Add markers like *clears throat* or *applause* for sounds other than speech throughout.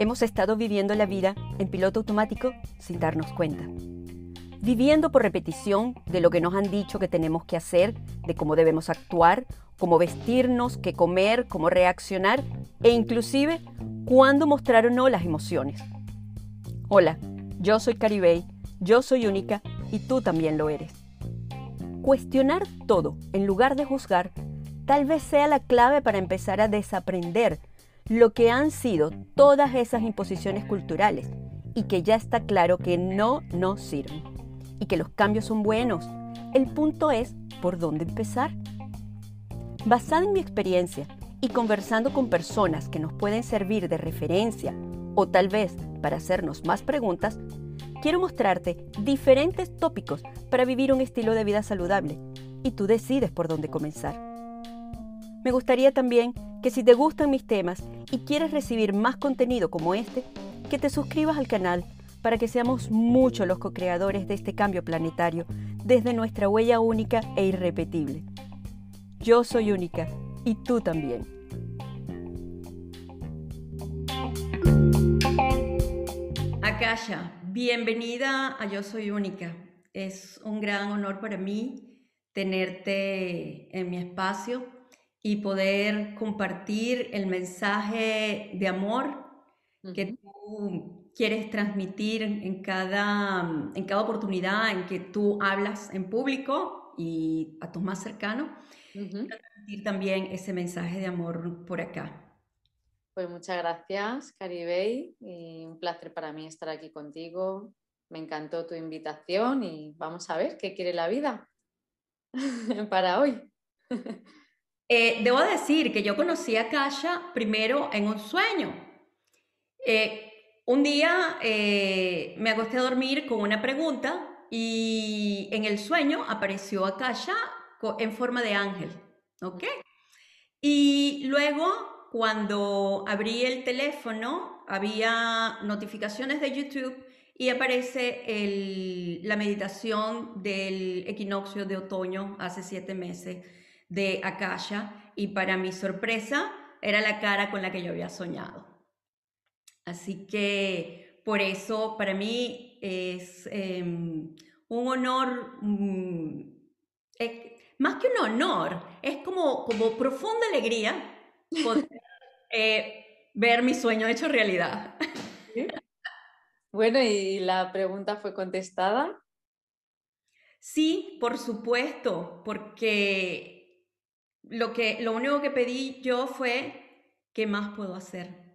Hemos estado viviendo la vida en piloto automático sin darnos cuenta. Viviendo por repetición de lo que nos han dicho que tenemos que hacer, de cómo debemos actuar, cómo vestirnos, qué comer, cómo reaccionar e inclusive cuándo mostrar o no las emociones. Hola, yo soy Caribey, yo soy única y tú también lo eres. Cuestionar todo en lugar de juzgar tal vez sea la clave para empezar a desaprender lo que han sido todas esas imposiciones culturales y que ya está claro que no nos sirven y que los cambios son buenos. El punto es por dónde empezar. Basada en mi experiencia y conversando con personas que nos pueden servir de referencia o tal vez para hacernos más preguntas, Quiero mostrarte diferentes tópicos para vivir un estilo de vida saludable y tú decides por dónde comenzar. Me gustaría también que si te gustan mis temas y quieres recibir más contenido como este, que te suscribas al canal para que seamos muchos los co-creadores de este cambio planetario desde nuestra huella única e irrepetible. Yo soy única y tú también. Bienvenida a Yo Soy Única. Es un gran honor para mí tenerte en mi espacio y poder compartir el mensaje de amor que tú quieres transmitir en cada, en cada oportunidad en que tú hablas en público y a tus más cercanos. también ese mensaje de amor por acá. Pues muchas gracias, Caribey, y un placer para mí estar aquí contigo. Me encantó tu invitación y vamos a ver qué quiere la vida *laughs* para hoy. *laughs* Eh, debo decir que yo conocí a Kasha primero en un sueño. Eh, un día eh, me acosté a dormir con una pregunta y en el sueño apareció a Kasha en forma de ángel. ¿Ok? Y luego cuando abrí el teléfono había notificaciones de YouTube y aparece la meditación del equinoccio de otoño hace siete meses de Akasha y para mi sorpresa era la cara con la que yo había soñado. Así que por eso para mí es em, un honor, mm, más que un honor, es como, como profunda alegría poder eh, ver mi sueño hecho realidad. Bueno, ¿y la pregunta fue contestada? Sí, por supuesto, porque lo, que, lo único que pedí yo fue, ¿qué más puedo hacer?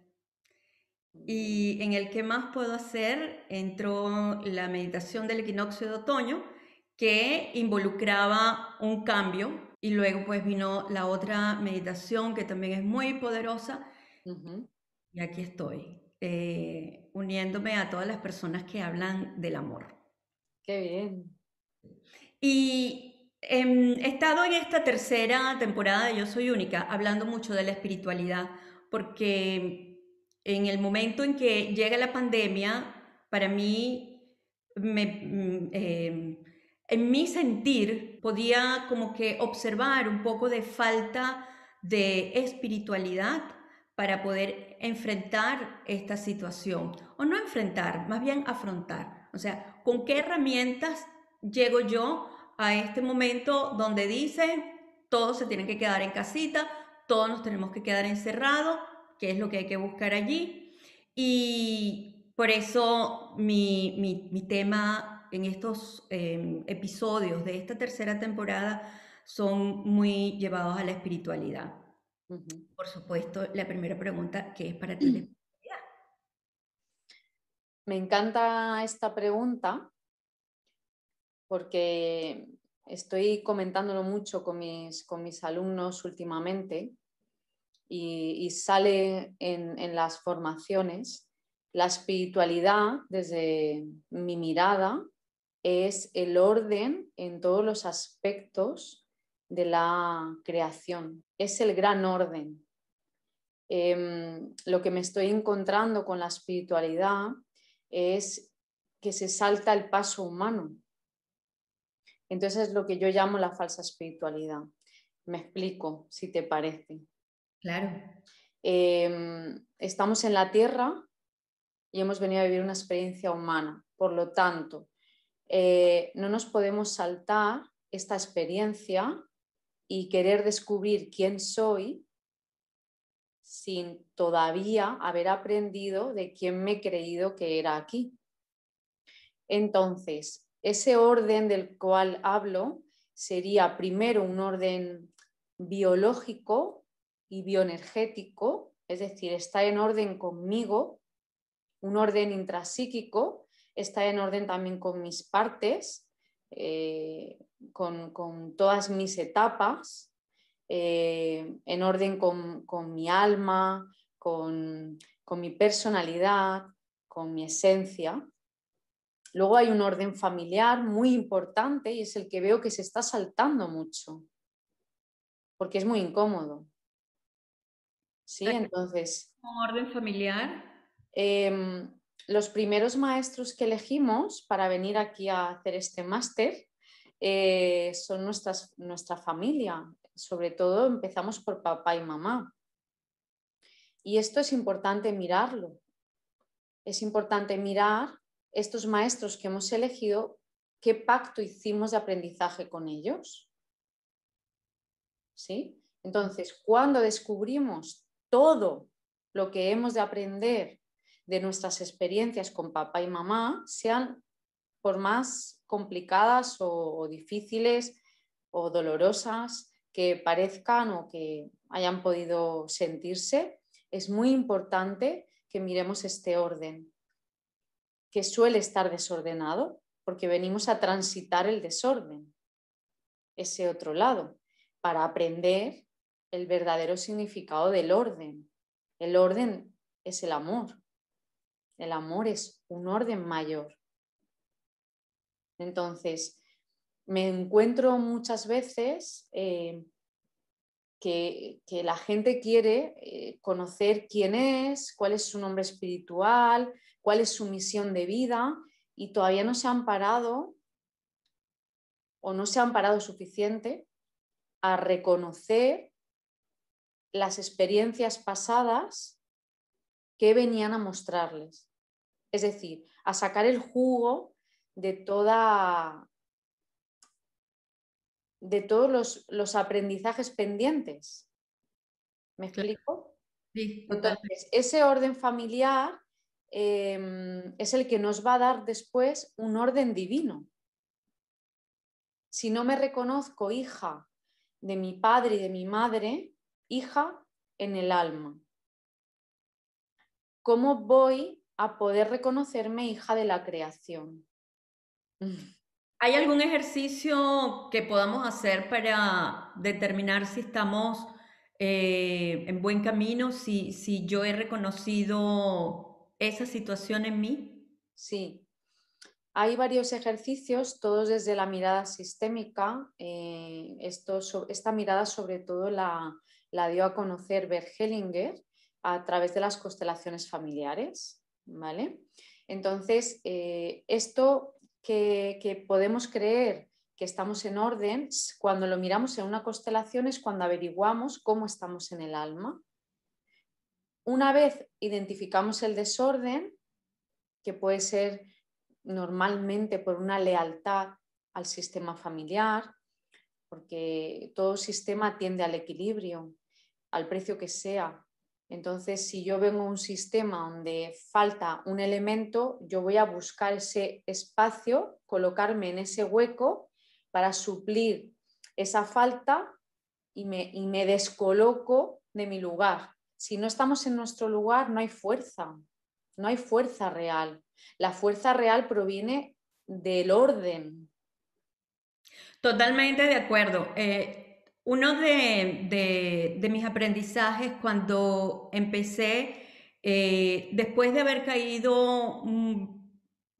Y en el qué más puedo hacer entró la meditación del equinoccio de otoño, que involucraba un cambio y luego pues vino la otra meditación que también es muy poderosa. Y aquí estoy, eh, uniéndome a todas las personas que hablan del amor. Qué bien. Y em, he estado en esta tercera temporada de Yo Soy Única hablando mucho de la espiritualidad, porque en el momento en que llega la pandemia, para mí me... Mm, em, en mi sentir, podía como que observar un poco de falta de espiritualidad para poder enfrentar esta situación, o no enfrentar, más bien afrontar. O sea, ¿con qué herramientas llego yo a este momento donde dice todos se tienen que quedar en casita, todos nos tenemos que quedar encerrados, qué es lo que hay que buscar allí? Y por eso mi, mi, mi tema en estos em, episodios de esta tercera temporada son muy llevados a la espiritualidad. Por supuesto, la primera pregunta, que es para ti *clears throat* Me encanta esta pregunta porque estoy comentándolo mucho con mis, alumnos últimamente y, sale en las formaciones la espiritualidad desde mi mirada es el orden en todos los aspectos de la creación, es el gran orden. Em, lo que me estoy encontrando con la espiritualidad es que se salta el paso humano. Entonces es lo que yo llamo la falsa espiritualidad. Me explico, si te parece. Claro. Em, estamos en la tierra y hemos venido a vivir una experiencia humana. Por lo tanto, eh, no nos podemos saltar esta experiencia y querer descubrir quién soy sin todavía haber aprendido de quién me he creído que era aquí. Entonces, ese orden del cual hablo sería primero un orden biológico y bioenergético, es decir, está en orden conmigo, un orden intrasíquico, Está en orden también con mis partes, eh, con, todas mis etapas, eh, en orden con, mi alma, con, mi personalidad, con mi esencia. Luego hay un orden familiar muy importante y es el que veo que se está saltando mucho, porque es muy incómodo. Sí, entonces. ¿Un orden familiar? Em, los primeros maestros que elegimos para venir aquí a hacer este máster eh, son nuestra familia. Sobre todo empezamos por papá y mamá. Y esto es importante mirarlo. Es importante mirar estos maestros que hemos elegido, qué pacto hicimos de aprendizaje con ellos. ¿Sí? Entonces, cuando descubrimos todo lo que hemos de aprender de nuestras experiencias con papá y mamá sean por más complicadas o, difíciles o dolorosas que parezcan o que hayan podido sentirse, es muy importante que miremos este orden, que suele estar desordenado, porque venimos a transitar el desorden, ese otro lado, para aprender el verdadero significado del orden. El orden es el amor, el amor es un orden mayor. Entonces, me encuentro muchas veces eh, que, la gente quiere eh, conocer quién es, cuál es su nombre espiritual, cuál es su misión de vida y todavía no se han parado o no se han parado suficiente a reconocer las experiencias pasadas venían a mostrarles. Es decir, a sacar el jugo de toda de todos los, aprendizajes pendientes. ¿Me explico? Entonces, ese orden familiar em, es el que nos va a dar después un orden divino. Si no me reconozco hija de mi padre y de mi madre, hija en el alma, ¿cómo voy a poder reconocerme hija de la creación? *laughs* ¿Hay algún ejercicio que podamos hacer para determinar si estamos eh, en buen camino, si, si yo he reconocido esa situación en mí? Sí, hay varios ejercicios, todos desde la mirada sistémica. Eh, esto, esta mirada sobre todo la, la, dio a conocer Bert Hellinger a través de las constelaciones familiares, ¿vale? Entonces, eh, esto que, que podemos creer que estamos en orden, cuando lo miramos en una constelación es cuando averiguamos cómo estamos en el alma. Una vez identificamos el desorden, que puede ser normalmente por una lealtad al sistema familiar, porque todo sistema tiende al equilibrio, al precio que sea, entonces, si yo vengo a un sistema donde falta un elemento, yo voy a buscar ese espacio, colocarme en ese hueco para suplir esa falta y me, descoloco de mi lugar. Si no estamos en nuestro lugar, no hay fuerza, no hay fuerza real. La fuerza real proviene del orden. Totalmente de acuerdo. Eh, uno de, mis aprendizajes cuando empecé, eh, después de haber caído, mm,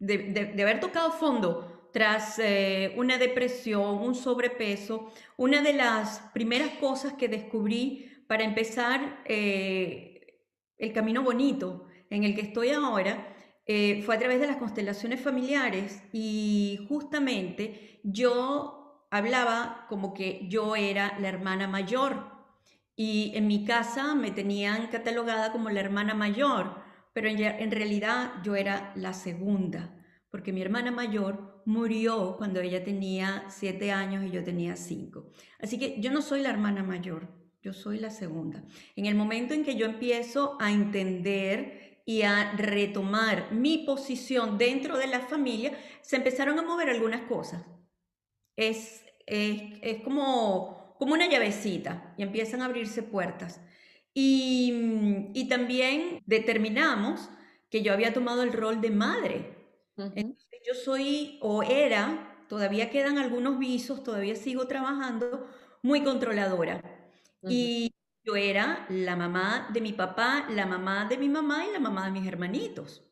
de, haber tocado fondo tras eh, una depresión, un sobrepeso, una de las primeras cosas que descubrí para empezar eh, el camino bonito en el que estoy ahora, fue a través de las constelaciones familiares y justamente yo hablaba como que yo era la hermana mayor y en mi casa me tenían catalogada como la hermana mayor, pero en, realidad yo era la segunda, porque mi hermana mayor murió cuando ella tenía siete años y yo tenía cinco. Así que yo no soy la hermana mayor, yo soy la segunda. En el momento en que yo empiezo a entender y a retomar mi posición dentro de la familia, se empezaron a mover algunas cosas. Es es, como, como una llavecita y empiezan a abrirse puertas. Y, mm, y también determinamos que yo había tomado el rol de madre. Entonces yo soy o era, todavía quedan algunos visos, todavía sigo trabajando, muy controladora. Y yo era la mamá de mi papá, la mamá de mi mamá y la mamá de mis hermanitos.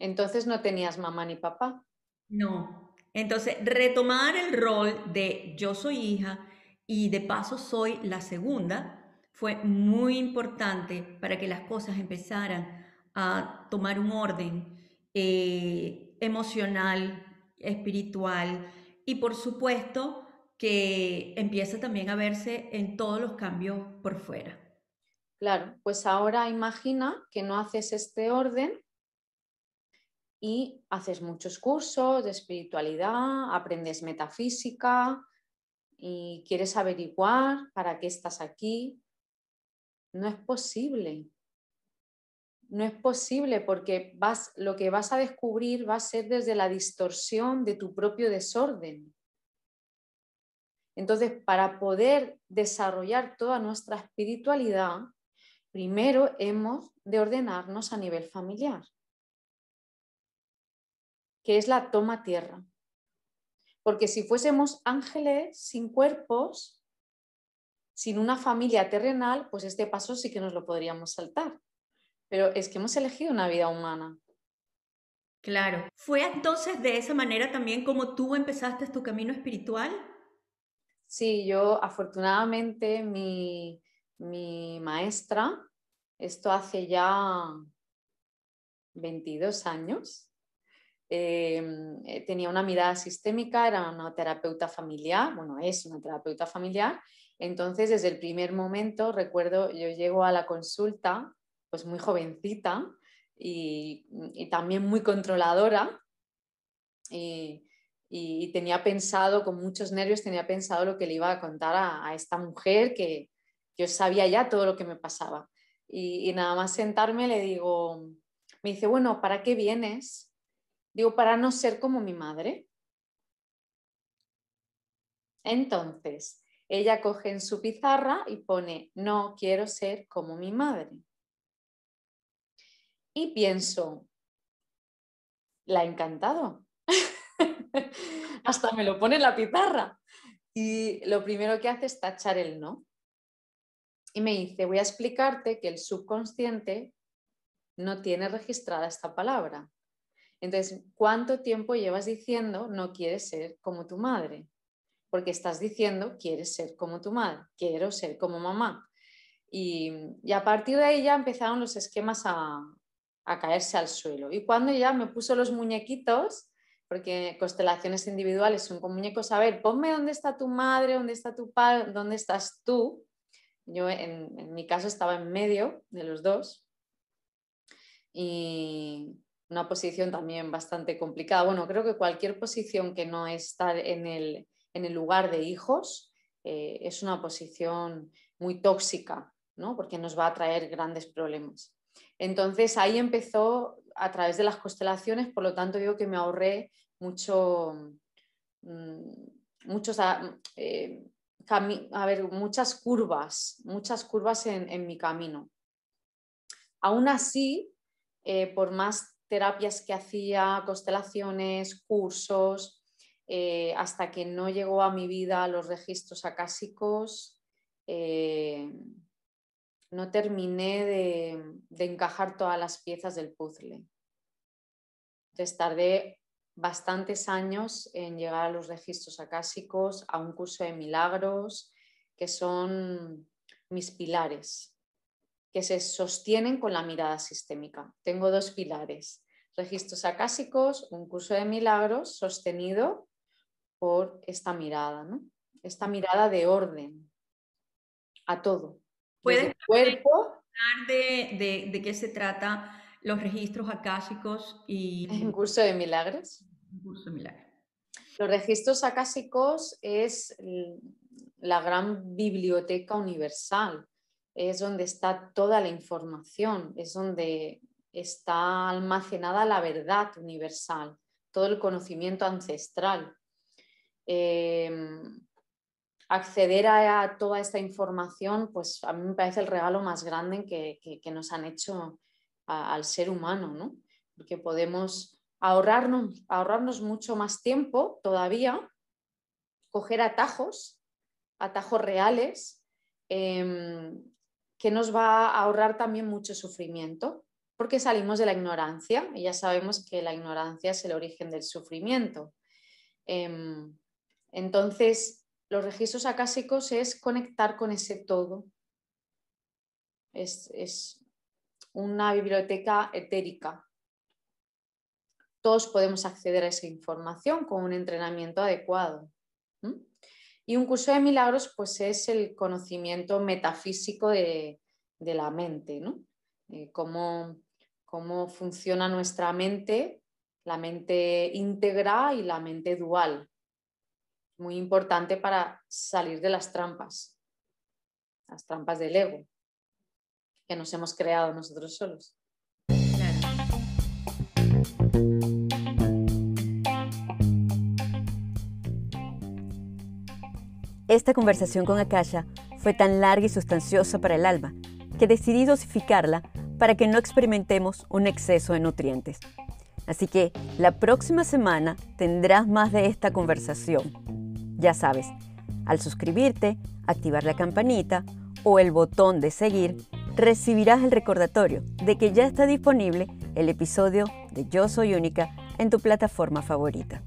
Entonces no tenías mamá ni papá. No, entonces, retomar el rol de yo soy hija y de paso soy la segunda fue muy importante para que las cosas empezaran a tomar un orden eh, emocional, espiritual y por supuesto que empieza también a verse en todos los cambios por fuera. Claro, pues ahora imagina que no haces este orden y haces muchos cursos de espiritualidad, aprendes metafísica y quieres averiguar para qué estás aquí. No es posible. No es posible porque vas, lo que vas a descubrir va a ser desde la distorsión de tu propio desorden. Entonces, para poder desarrollar toda nuestra espiritualidad, primero hemos de ordenarnos a nivel familiar que es la toma tierra. Porque si fuésemos ángeles sin cuerpos, sin una familia terrenal, pues este paso sí que nos lo podríamos saltar. Pero es que hemos elegido una vida humana. Claro. ¿Fue entonces de esa manera también como tú empezaste tu camino espiritual? Sí, yo afortunadamente mi, mi maestra, esto hace ya 22 años, Em, eh, tenía una mirada sistémica, era una terapeuta familiar, bueno, es una terapeuta familiar. Entonces, desde el primer momento, recuerdo, yo llego a la consulta, pues muy jovencita y, también muy controladora. Y, tenía pensado, con muchos nervios, tenía pensado lo que le iba a contar a, esta mujer que yo sabía ya todo lo que me pasaba. y, nada más sentarme le digo, me dice, bueno, ¿para qué vienes? Digo, para no ser como mi madre. Entonces, ella coge en su pizarra y pone, no quiero ser como mi madre. Y pienso, la ha encantado. *laughs* Hasta me lo pone en la pizarra. Y lo primero que hace es tachar el no. Y me dice, voy a explicarte que el subconsciente no tiene registrada esta palabra. Entonces, ¿cuánto tiempo llevas diciendo no quieres ser como tu madre? Porque estás diciendo quieres ser como tu madre, quiero ser como mamá. Y, a partir de ahí ya empezaron los esquemas a, caerse al suelo. Y cuando ya me puso los muñequitos, porque constelaciones individuales son con muñecos, a ver, ponme dónde está tu madre, dónde está tu padre, dónde estás tú. Yo en, en mi caso estaba en medio de los dos. Y, una posición también bastante complicada. Bueno, creo que cualquier posición que no está en el, en el lugar de hijos eh, es una posición muy tóxica, porque nos va a traer grandes problemas. Entonces ahí empezó a través de las constelaciones, por lo tanto digo que me ahorré mucho, mm, muchos, ah, eh, a ver, muchas curvas, muchas curvas en, mi camino. Aún así, eh, por más terapias que hacía, constelaciones, cursos, eh, hasta que no llegó a mi vida los registros acásicos. Eh, no terminé de, de, encajar todas las piezas del puzzle. Entonces tardé bastantes años en llegar a los registros acásicos, a un curso de milagros, que son mis pilares, que se sostienen con la mirada sistémica. Tengo dos pilares, registros acásicos, un curso de milagros sostenido por esta mirada, ¿no? esta mirada de orden a todo. ¿Puedes hablar de, de, qué se trata los registros acásicos y... *laughs* Un curso de milagros. Un curso de milagros. Los registros acásicos es la gran biblioteca universal, es donde está toda la información, es donde está almacenada la verdad universal, todo el conocimiento ancestral. Eh, acceder a, toda esta información, pues a mí me parece el regalo más grande que, nos han hecho al ser humano, ¿no? Porque podemos ahorrarnos, mucho más tiempo todavía, coger atajos, atajos reales, em, que nos va a ahorrar también mucho sufrimiento porque salimos de la ignorancia y ya sabemos que la ignorancia es el origen del sufrimiento. Em, entonces, los registros acásicos es conectar con ese todo. Es, una biblioteca etérica. Todos podemos acceder a esa información con un entrenamiento adecuado. Y un curso de milagros pues, es el conocimiento metafísico de, de la mente. ¿no? Eh, cómo, cómo funciona nuestra mente, la mente íntegra y la mente dual. Muy importante para salir de las trampas, las trampas del ego que nos hemos creado nosotros solos. Esta conversación con Akasha fue tan larga y sustanciosa para el alma que decidí dosificarla para que no experimentemos un exceso de nutrientes. Así que la próxima semana tendrás más de esta conversación. Ya sabes, al suscribirte, activar la campanita o el botón de seguir, recibirás el recordatorio de que ya está disponible el episodio de Yo Soy Única en tu plataforma favorita.